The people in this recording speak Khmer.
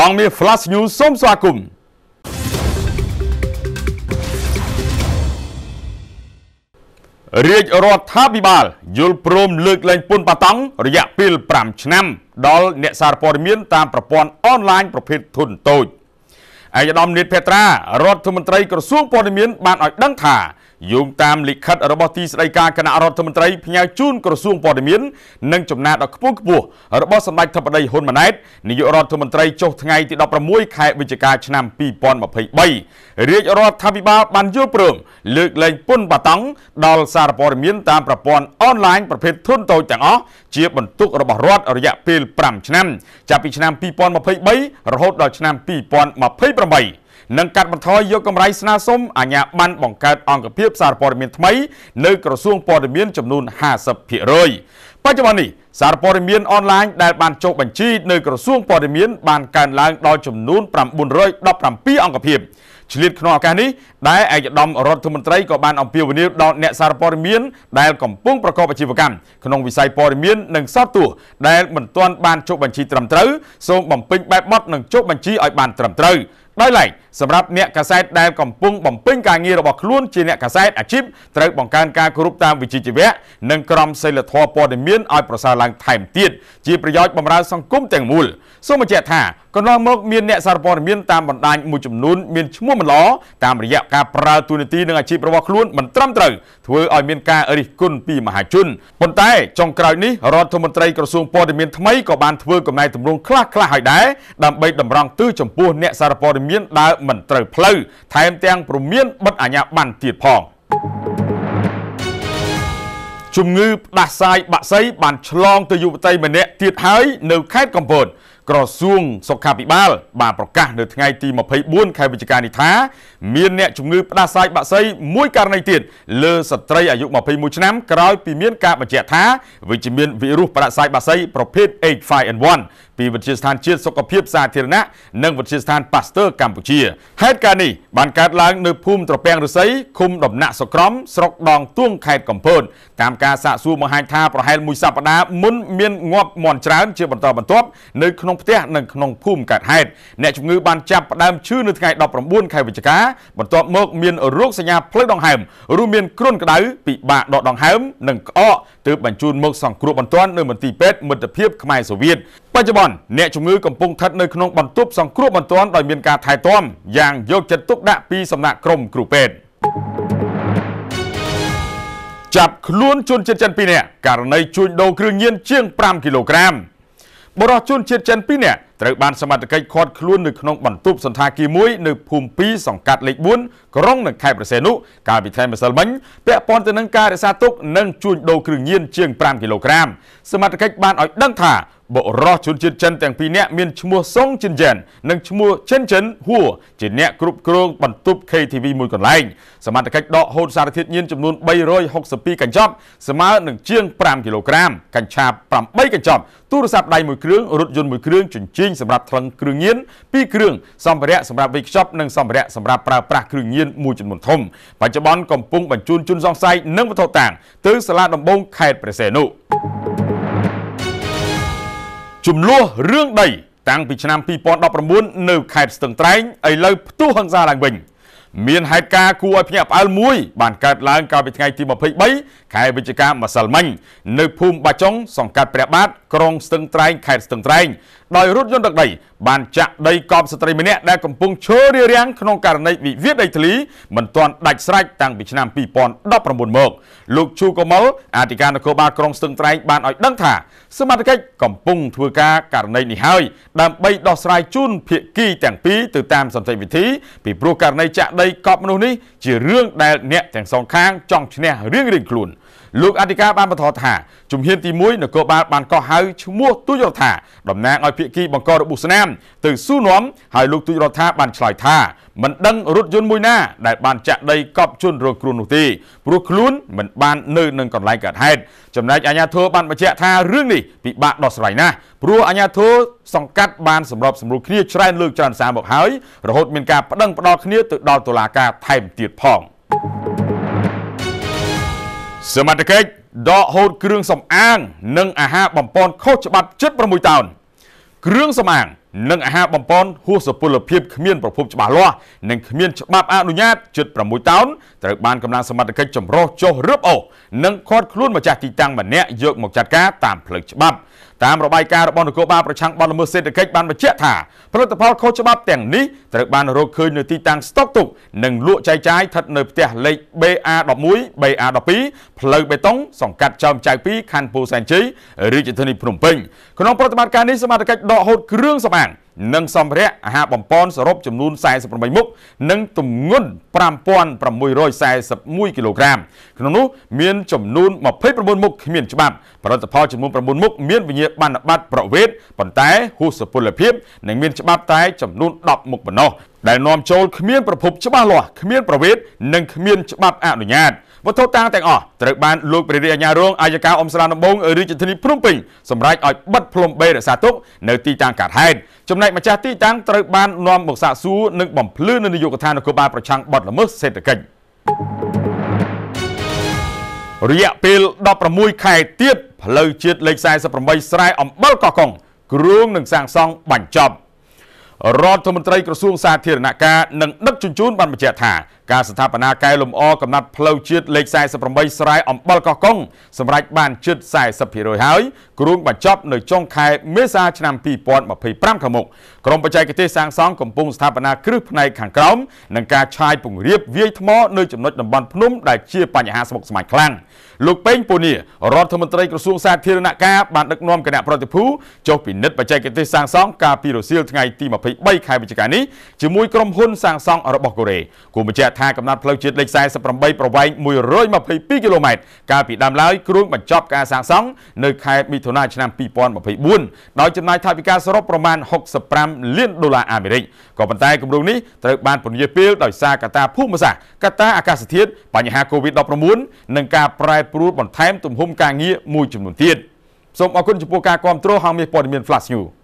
ហងមាស Flash News សូមស្វាគមន៍រាជរដ្ឋាភិបាលយល់ព្រមលើកលែងពន្ធបាតង់រយៈពេល5ឆ្នាំ ដល់អ្នកសារព័ត៌មានតាមប្រព័ន្ធអនឡាញប្រភេទធុនតូចឯកឧត្តមនេតភេត្រារដ្ឋមន្ត្រីក្រសួងព័ត៌មានបានឲ្យដឹងថាយោងតាមលិខិតរបស់ទីស្តីការគណៈរដ្ឋមន្ត្រីផ្ញើជូនក្រសួងព័ត៌មាននិងចំណារដល់ខ្ពងខ្ពស់របស់សម្ដេចធិបតីហ៊ុនម៉ាណែតនាយករដ្ឋមន្ត្រីចុះថ្ងៃទី16ខែវិច្ឆិកាឆ្នាំ2023រាជរដ្ឋាភិបាលបានយល់ព្រមលើកលែងពន្ធបាតង់ដល់សារព័ត៌មានតាមប្រព័ន្ធអនឡាញប្រភេទធុនតូចទាំងអស់ជាបន្ទុករបស់រដ្ឋរយៈពេល5ឆ្នាំចាប់ពីឆ្នាំ2023រហូតដល់ឆ្នាំ2028និងកាត់បន្ថយយកកម្រៃស្នើសុំអាជ្ញាប័ណ្ណបង្កើតអង្គភាពសារព័ត៌មានថ្មីនៅក្រសួងព័ត៌មាន ចំនួន50%បច្ចុប្បន្ននេះសារព័ត៌មានអនឡាញដែលបានចុះបញ្ជីនៅក្រសួងព័ត៌មានបានកើនឡើងដល់ចំនួន917អង្គភាពឆ្លៀតក្នុងឱកាសនេះដែលឯកឧត្តមរដ្ឋមន្ត្រីក៏បានអំពាវនាវដល់អ្នកសារព័ត៌មានដែល កំពុងប្រកបអាជីវកម្មក្នុងវិស័យព័ត៌មាននិងសតទួដែលមិនទាន់បានចុះបញ្ជីត្រឹមត្រូវសូមបំពេញបែបបទនិងចុះបញ្ជីឲ្យបានត្រឹមត្រូវដោយឡែកសម្រាប់អ្នកកាសែតដែលកំពុងបំពេញការងាររបស់ខ្លួនជាអ្នកកាសែតអាជីពត្រូវបង្កើនការគោរពតាមវិជ្ជាជីវៈនិងក្រមសីលធម៌ព័ត៌មានឲ្យប្រសើរឡើងថែមទៀតជាប្រយោជន៍បម្រើ សង្គមទាំងមូលសូមបញ្ជាក់ថាកន្លងមកមានអ្នកសារព័ត៌មានតាមបណ្ដាញមួយចំនួនមានឈ្មោះមិនល្អតាមរយៈការប្រើទូនាទីនិងអាជីពរបស់ខ្លួនមិនត្រឹមត្រូវធ្វើឲ្យមានការរិះគន់ពីមហាជនប៉ុន្តែចុងក្រោយនេះរដ្ឋមន្ត្រីក្រសួងព័ត៌មានថ្មីក៏បានធ្វើកំណែតម្រង់ខ្លះខ្លះឲ្យដែរដើម្បីតម្រង់ទិសចំពោះអ្នកសារព័ត៌មានដើរមិនត្រូវផ្លូវថែមទាំងព្រមានបិទអាញាបានទៀតផងជំងឺផ្ដាសាយបាក់សីបានឆ្លងទៅយុវតីម្នាក់ទៀតហើយនៅខេត្តកំពតក្រសួងសុខាភិបាលបានប្រកាសនៅថ្ងៃទី24ខែវិច្ឆិកានេះថាមានអ្នកជំងឺផ្ដាសាយបាក់សីមួយករណីទៀតលើស្ត្រីអាយុ21ឆ្នាំក្រោយពីមានការបញ្ជាក់ថា វិជ្ជមានវីរុសផ្ដាសាយបាក់សីប្រភេទ H5N1 ពីវិទ្យាស្ថានជាតិសុខភាពសាធារណៈនិងវិទ្យាស្ថាន Pasteur កម្ពុជាហេតុការណ៍នេះបានកើតឡើងនៅភូមិត្រពាំងឫស្សីឃុំដំណាក់សក្រមស្រុកដងទួងខេត្តកំពតតាមការសាកសួរបង្ហាញថាប្រហែលមួយសប្តាហ៍មុនមានងាប់មន់ច្រើនជាបន្តបន្ទាប់នៅក្នុងក្នុងផ្ទះនិងក្នុងភូមិកើតហេតុអ្នកជំងឺបានចាប់ផ្ដើមឈឺនៅថ្ងៃ19ខែវិច្ឆិកាបន្ទាប់មកមានរោគសញ្ញាផ្លូវដង្ហើមរួមមានគ្រុនក្តៅពិបាកដកដង្ហើមនិងក្អកទើបបញ្ជូនមកសង្គ្រោះបន្ទាន់នៅមន្ទីរពេទ្យមិត្តភាពខ្មែរសូវៀតបច្ចុប្បន្នអ្នកជំងឺកំពុងស្ថិតនៅក្នុងបន្ទប់សង្គ្រោះបន្ទាន់ដោយមានការថែទាំយ៉ាងយកចិត្តទុកដាក់ពីសំណាក់ក្រុមគ្រូពេទ្យចាប់ខ្លួនជនជាតិចិន2នាក់ករណីជួញដូរគ្រឿងញៀនជាង5គីឡូក្រាមបរិសុជនជាតិចិន2នាក់ត្រូវបានសមត្ថកិច្ចឃាត់ខ្លួននៅក្នុងបន្ទប់សន្តាគារមួយនៅភូមិ2សង្កាត់លេខ4ក្រុងនៅខេត្តប្រសេនុកាលពីថ្ងៃម្សិលមិញពាក់ព័ន្ធទៅនឹងការរក្សាទុក និងជួញដូរគ្រឿងញៀនជាង5គីឡូក្រាម សមត្ថកិច្ចបានឲ្យដឹងថាបុរសជនជាតិចិនទាំងពីរនាក់មានឈ្មោះសុងចិនចិននិងឈ្មោះចិនចិនហួជា អ្នកគ្រប់គ្រងបន្ទប់ KTV មួយកន្លែងសមត្ថកិច្ចដកហូតសារធាតុញៀនចំនួន362កញ្ចប់ស្មើនឹងជាង5គីឡូក្រាមកញ្ឆា8កញ្ចប់ទូរស័ព្ទដៃមួយគ្រឿងរថយន្តមួយគ្រឿងជញ្ជីងសម្រាប់ថ្លឹងគ្រឿងញៀន2គ្រឿងសម្ភារៈសម្រាប់វេចខ្ចប់និងសម្ភារៈសម្រាប់ប្រើប្រាស់គ្រឿងញៀនមួយចំនួនធំបច្ចុប្បន្នកំពុងបញ្ជូនជនសង្ស័យនិងវត្ថុតាងទៅសាលាដំបងខេត្តព្រះសីហនុចំនួនរឿងដី តាំងពីឆ្នាំ2019នៅខេត្តស្ទឹងត្រែងឥឡូវផ្ទុះហឹង្សាឡើងវិញ។មានហេតុការណ៍គួរឲ្យភ្ញាក់ផ្អើលមួយបានកើតឡើងកាលពីថ្ងៃទី23ខែវិច្ឆិកាម្សិលមិញនៅភូមិបាចុងសង្កាត់ព្រះបាទក្រុងស្ទឹងត្រែងខេត្តស្ទឹងត្រែងដោយរថយន្តដឹកដីបានចាក់ដីកប់ស្ត្រីម្នាក់ដែលកំពុងឈររារាំងក្នុងករណីវិវាទដីធ្លីមិនទាន់ដាច់ស្រេចតាំងពីឆ្នាំ2019មកលោកជូកុមលអធិការនគរបាលក្រុងស្ទឹងត្រែងបានឲ្យដឹងថា សមត្ថកិច្ចកំពុងធ្វើការករណីនេះហើយដើម្បីដោះស្រាយជូនភាគីទាំងពីរទៅតាមសន្តិវិធី ពីព្រោះករណីចាក់ដីដីកប់មនុស្សនេះជារឿងដែលអ្នកទាំងសងខាងចង់ឈ្នះរៀងៗខ្លួនលោកអធិការបានបន្តថាជំហានទី1នគរបាលបានកោះហៅឈ្មោះទូចរដ្ឋាតំណាងឲ្យភាគីបង្ករបួសស្នាមទៅស៊ូនាំហើយលោកទូចរដ្ឋាបានឆ្លើយថាមិនដឹងរថយន្តមួយណាដែលបានចាក់ដីកប់ជនរងគ្រោះនោះទេព្រោះខ្លួនមិនបាននៅនឹងកន្លែងកើតហេតុចំណែកអាជ្ញាធរបានបញ្ជាក់ថារឿងនេះពិបាកដោះស្រាយណាស់ព្រោះអាជ្ញាធរសង្កាត់បានសម្របសម្រួលគ្នាច្រើនលើកច្រើនសារមកហើយរហូត មានការប្តឹងផ្តល់គ្នាទៅដល់តុលាការថែមទៀតផងសមត្ថកិច្ចដកហូតគ្រឿងសម្អាងនិង អាហារបំពន់ខុសច្បាប់76តោនគ្រឿងសម្អាងនិងអាហារបំពន់ហួសសុពលភាពគ្មានប្រភពច្បាស់លាស់និងគ្មានច្បាប់អនុញ្ញាតជិត6តោនត្រូវបានកម្លាំងសមត្ថកិច្ចចម្រោះចុះរឹបអូសនិងខាត់ខ្លួនម្ចាស់ទីតាំងម្នាក់យកមកចាត់ការតាមផ្លូវច្បាប់តាមរបាយការណ៍របស់នគរបាលប្រឆាំងបទល្មើសសេដ្ឋកិច្ចបានបញ្ជាក់ថាផលិតផលខុសច្បាប់ទាំងនេះត្រូវបានរកឃើញនៅទីតាំងស្តុកទុកនិងលក់ចែកចាយស្ថិតនៅផ្ទះលេខ BA11 BA12 ផ្លូវបេតុងសង្កាត់ចោមចៅ2ខណ្ឌពោធិ៍សែនជ័យរាជធានីភ្នំពេញក្នុងប្រតិបត្តិការនេះសមត្ថកិច្ចដកហូតគ្រឿងសម្អាងនិងសម្ភារៈអាហារបំពន់សរុបចំនួន48មុខនិងទម្ងន់5641គីឡូក្រាមក្នុងនោះមានចំនួន29មុខគ្មានច្បាប់ផលិតផលចំនួន9មុខមានវិញ្ញាបនបត្រប្រវេទប៉ុន្តែហួសពលភាពនិងមានច្បាប់តែចំនួន10មុខប៉ុណ្ណោះដែលនាំចូលគ្មានប្រភពច្បាស់លាស់គ្មានប្រវេទនិងគ្មានច្បាប់អនុញ្ញាតវត្ថុតាងទាំងអស់ត្រូវបានលោកព្រះរាជអាជ្ញារងអាយកាអមស្លាដំបងរាជធានីភ្នំពេញសម្រេចឲ្យបិទផ្លុំបីរក្សាទុកនៅទីតាំងកាត់ហេតុចំណែកម្ចាស់ទីតាំងត្រូវបាននាំមកសាកសួរនិងបំភ្លឺនៅនាយកដ្ឋាននគរបាលប្រឆាំងបទល្មើសសេដ្ឋកិច្ចរយៈពេល16ខែទៀតផ្លូវជាតិលេខ48ស្រែអំបិលកោះកុងគ្រោងនឹងសាងសង់បញ្ចប់រដ្ឋមន្ត្រីក្រសួងសាធារណការនិងដឹកជញ្ជូនបានបញ្ជាក់ថាការស្ថាបនាកែលម្អកំណត់ផ្លូវជាតិលេខ48ស្រែអំបិលកោះកុងសម្រេចបានជិត40%ហើយគ្រោងបញ្ចប់នៅចុងខែមេសាឆ្នាំ2025ខាងមុខក្រមបច្ចេកទេសសាងសង់កំពុងស្ថាបនាគ្រឹះផ្នែកខាងក្រោមនិងការឆាយពង្រាបវាយថ្មនៅចំណុចតំបន់ភ្នំ ដែលជាបញ្ហាស្មុគស្មាញខ្លាំងលោកពេងពូនីរដ្ឋមន្ត្រីក្រសួងសាធារណការបានដឹកនាំគណៈប្រតិភូចុះពិនិត្យបច្ចេកទេសសាងសង់កាលពីរសៀលថ្ងៃទី20 23ខែវិច្ឆិកានេះជាមួយក្រុមហ៊ុនសាងសង់របស់កូរ៉េគូបញ្ជាក់ថាកំណត់ផ្លូវជាតិលេខ48ប្រវែង122គីឡូម៉ែត្រកាលពីដើមឡើយគ្រួងបញ្ចប់ការសាងសង់នៅខែមិថុនាឆ្នាំ2024ដោយចំណាយថវិកាសរុបប្រមាណ65លានដុល្លារអាមេរិកក៏ប៉ុន្តែគម្រោងនេះត្រូវបានពន្យាពេលដោយសារកត្តាភូមិសាស្ត្រកត្តាអាកាសធាតុបញ្ហា COVID-19 និងការប្រែប្រួលបន្ថែមទំហំការងារមួយចំនួនទៀតសូមអរគុណចំពោះការគាំទ្រហងមាសព័ត៌មាន Flash News